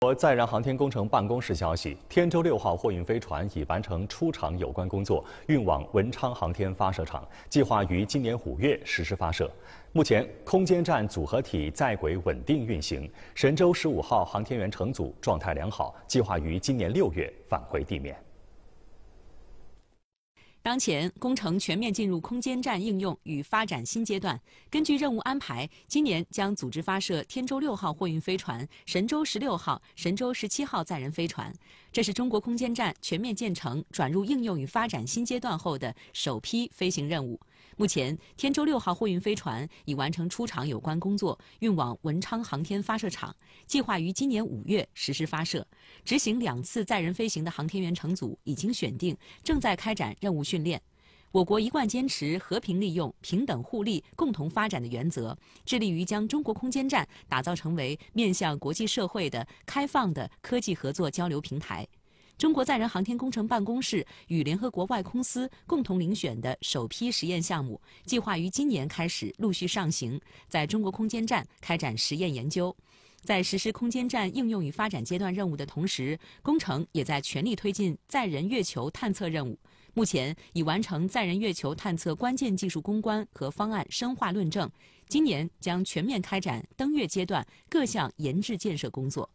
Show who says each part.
Speaker 1: 国载人航天工程办公室消息，天舟六号货运飞船已完成出厂有关工作，运往文昌航天发射场，计划于今年五月实施发射。目前，空间站组合体在轨稳定运行，神舟十五号航天员乘组状态良好，计划于今年六月返回地面。
Speaker 2: 当前工程全面进入空间站应用与发展新阶段。根据任务安排，今年将组织发射天舟六号货运飞船、神舟十六号、神舟十七号载人飞船。这是中国空间站全面建成转入应用与发展新阶段后的首批飞行任务。目前，天舟六号货运飞船已完成出厂有关工作，运往文昌航天发射场，计划于今年五月实施发射。执行两次载人飞行的航天员乘组已经选定，正在开展任务训练。我国一贯坚持和平利用、平等互利、共同发展的原则，致力于将中国空间站打造成为面向国际社会的开放的科技合作交流平台。中国载人航天工程办公室与联合国外空司共同遴选的首批实验项目，计划于今年开始陆续上行，在中国空间站开展实验研究。在实施空间站应用与发展阶段任务的同时，工程也在全力推进载人月球探测任务。目前已完成载人月球探测关键技术攻关和方案深化论证，今年将全面开展登月阶段各项研制建设工作。